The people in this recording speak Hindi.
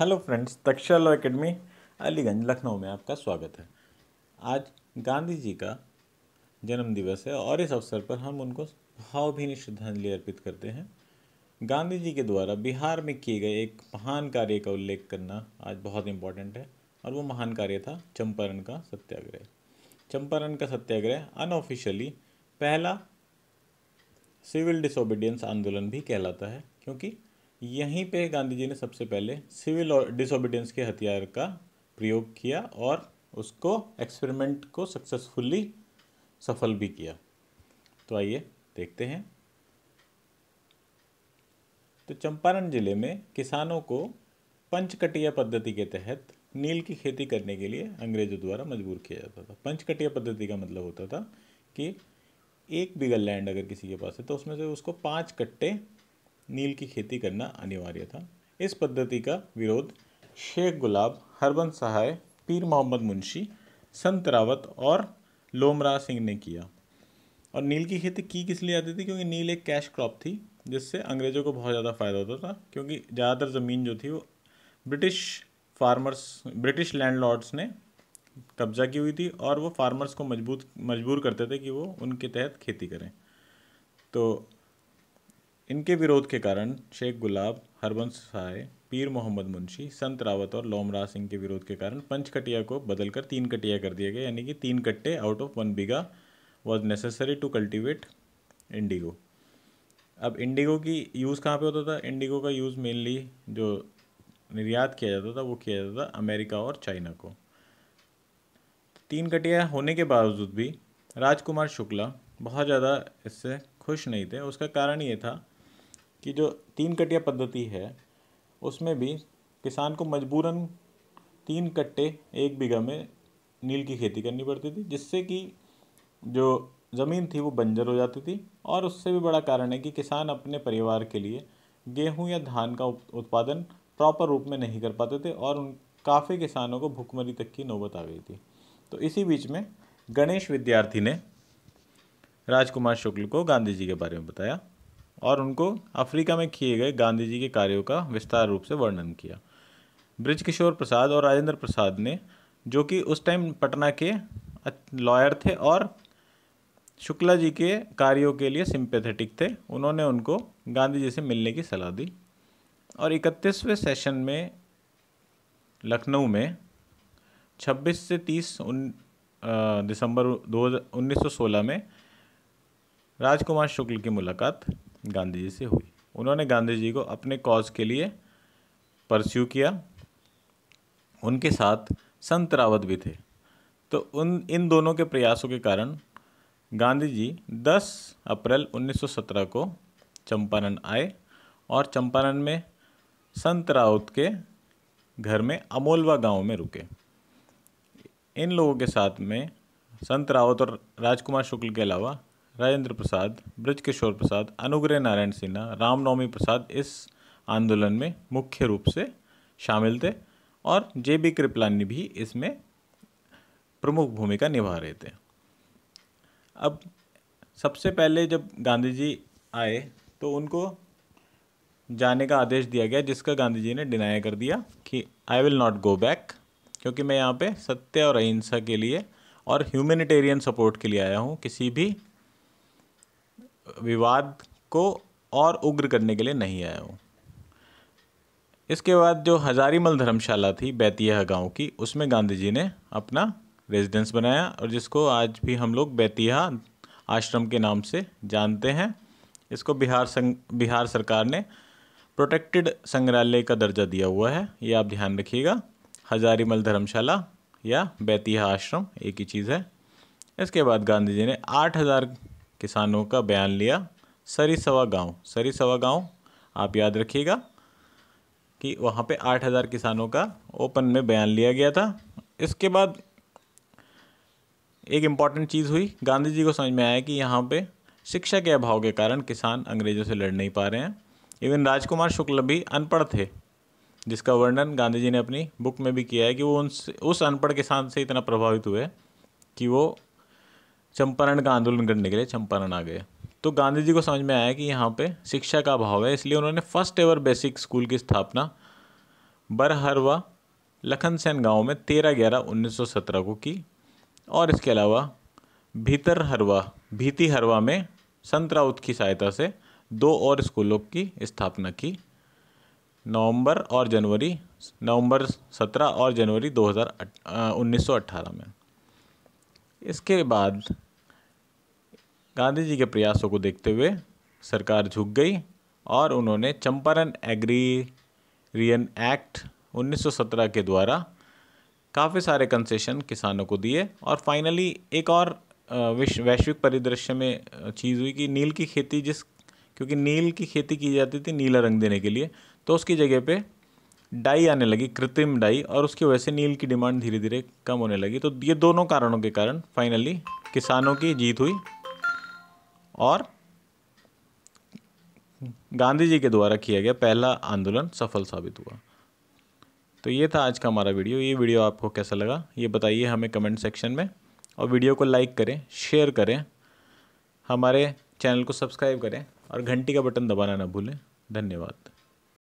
hello friends Takshashila law academy Aliganj Lucknow में आपका स्वागत है आज गांधी जी का जन्म दिवस है और इस अवसर पर हम उनको भावभीनी श्रद्धांजलि अर्पित करते हैं गांधी जी के द्वारा बिहार में किए गए एक महान कार्य का उल्लेख करना आज बहुत इम्पॉर्टेंट है और वो महान कार्य था चंपारण का सत्याग्रह चंपारण का सत्याग्रह अनऑफिशियली पहला सिविल डिसोबीडियंस आंदोलन भी कहलाता है क्योंकि यहीं पे गांधी जी ने सबसे पहले सिविल डिसोबिडियंस के हथियार का प्रयोग किया और उसको एक्सपेरिमेंट को सक्सेसफुली सफल भी किया तो आइए देखते हैं तो चंपारण जिले में किसानों को पंचकटिया पद्धति के तहत नील की खेती करने के लिए अंग्रेजों द्वारा मजबूर किया जाता था पंचकटिया पद्धति का मतलब होता था कि एक बिगल लैंड अगर किसी के पास है तो उसमें से उसको पाँच कट्टे नील की खेती करना अनिवार्य था इस पद्धति का विरोध शेख गुलाब हरबंस सहाय पीर मोहम्मद मुंशी संत रावत और लोमरा सिंह ने किया और नील की खेती की किस लिए जाती थी क्योंकि नील एक कैश क्रॉप थी जिससे अंग्रेज़ों को बहुत ज़्यादा फ़ायदा होता था क्योंकि ज़्यादातर ज़मीन जो थी वो ब्रिटिश फार्मर्स ब्रिटिश लैंडलॉर्ड्स ने कब्जा की हुई थी और वो फार्मर्स को मजबूत मजबूर करते थे कि वो उनके तहत खेती करें तो इनके विरोध के कारण शेख गुलाब हरबंस साय पीर मोहम्मद मुंशी संत रावत और लोमराज सिंह के विरोध के कारण पंचकटिया को बदलकर तीन कटिया कर दिया गया यानी कि तीन कट्टे out of one bigha was necessary to cultivate indigo अब इंडिगो की यूज़ कहाँ पे होता था इंडिगो का यूज़ मेनली जो निर्यात किया जाता था वो किया जाता था अमेरिका और चाइना को तीन कटिया होने के बावजूद भी राजकुमार शुक्ला बहुत ज़्यादा इससे खुश नहीं थे उसका कारण ये था कि जो तीन कटिया पद्धति है उसमें भी किसान को मजबूरन तीन कट्टे एक बीघा में नील की खेती करनी पड़ती थी जिससे कि जो ज़मीन थी वो बंजर हो जाती थी और उससे भी बड़ा कारण है कि किसान अपने परिवार के लिए गेहूं या धान का उत्पादन प्रॉपर रूप में नहीं कर पाते थे और उन काफ़ी किसानों को भुखमरी तक की नौबत आ गई थी तो इसी बीच में गणेश विद्यार्थी ने राजकुमार शुक्ल को गांधी जी के बारे में बताया और उनको अफ्रीका में किए गए गांधी जी के कार्यों का विस्तार रूप से वर्णन किया ब्रिज किशोर प्रसाद और राजेंद्र प्रसाद ने जो कि उस टाइम पटना के लॉयर थे और शुक्ला जी के कार्यों के लिए सिंपैथेटिक थे उन्होंने उनको गांधी जी से मिलने की सलाह दी और इकतीसवें सेशन में लखनऊ में 26 से 30 उन दिसंबर दो उन्नीस में राजकुमार शुक्ल की मुलाकात गांधी जी से हुई उन्होंने गांधी जी को अपने कॉज के लिए परस्यू किया उनके साथ संत रावत भी थे तो उन इन दोनों के प्रयासों के कारण गांधी जी 10 अप्रैल 1917 को चंपारण आए और चंपारण में संत राउत के घर में अमोलवा गांव में रुके इन लोगों के साथ में संत राउत और राजकुमार शुक्ल के अलावा राजेंद्र प्रसाद ब्रजकिशोर प्रसाद अनुग्रह नारायण सिन्हा रामनवमी प्रसाद इस आंदोलन में मुख्य रूप से शामिल थे और जे बी कृपलानी भी इसमें प्रमुख भूमिका निभा रहे थे अब सबसे पहले जब गांधी जी आए तो उनको जाने का आदेश दिया गया जिसका गांधी जी ने डिनाई कर दिया कि I will not go back क्योंकि मैं यहाँ पे सत्य और अहिंसा के लिए और ह्यूमेनिटेरियन सपोर्ट के लिए आया हूँ किसी भी विवाद को और उग्र करने के लिए नहीं आया हूँ इसके बाद जो हजारीमल धर्मशाला थी बैतिया गांव की उसमें गांधी जी ने अपना रेजिडेंस बनाया और जिसको आज भी हम लोग बैतिया आश्रम के नाम से जानते हैं इसको बिहार संग बिहार सरकार ने प्रोटेक्टेड संग्रहालय का दर्जा दिया हुआ है ये आप ध्यान रखिएगा हजारीमल धर्मशाला या बैतिया आश्रम एक ही चीज़ है इसके बाद गांधी जी ने आठ हज़ार किसानों का बयान लिया सरीसवा गांव सरीसवा गांव आप याद रखिएगा कि वहाँ पे 8000 किसानों का ओपन में बयान लिया गया था इसके बाद एक इम्पॉर्टेंट चीज़ हुई गांधी जी को समझ में आया कि यहाँ पे शिक्षा के अभाव के कारण किसान अंग्रेज़ों से लड़ नहीं पा रहे हैं इवन राजकुमार शुक्ल भी अनपढ़ थे जिसका वर्णन गांधी जी ने अपनी बुक में भी किया है कि वो उनसे उस अनपढ़ किसान से इतना प्रभावित हुए कि वो चंपारण का आंदोलन करने के लिए चंपारण आ गए तो गांधी जी को समझ में आया कि यहाँ पे शिक्षा का अभाव है इसलिए उन्होंने फर्स्ट एवर बेसिक स्कूल की स्थापना बरहरवा लखनसेन गांव में तेरह ग्यारह उन्नीस सौ सत्रह को की और इसके अलावा भीतर हरवा भीती हरवा में संत राउत की सहायता से दो और स्कूलों की स्थापना की नवंबर और जनवरी नवंबर 17 और जनवरी 2000 1918 में इसके बाद गांधी जी के प्रयासों को देखते हुए सरकार झुक गई और उन्होंने चंपारण एग्रीरियन एक्ट 1917 के द्वारा काफ़ी सारे कंसेशन किसानों को दिए और फाइनली एक और विश्व वैश्विक परिदृश्य में चीज़ हुई कि नील की खेती जिस क्योंकि नील की खेती की जाती थी नीला रंग देने के लिए तो उसकी जगह पे डाई आने लगी कृत्रिम डाई और उसकी वजह से नील की डिमांड धीरे धीरे कम होने लगी तो ये दोनों कारणों के कारण फाइनली किसानों की जीत हुई और गांधी जी के द्वारा किया गया पहला आंदोलन सफल साबित हुआ तो ये था आज का हमारा वीडियो ये वीडियो आपको कैसा लगा ये बताइए हमें कमेंट सेक्शन में और वीडियो को लाइक करें शेयर करें हमारे चैनल को सब्सक्राइब करें और घंटी का बटन दबाना ना भूलें धन्यवाद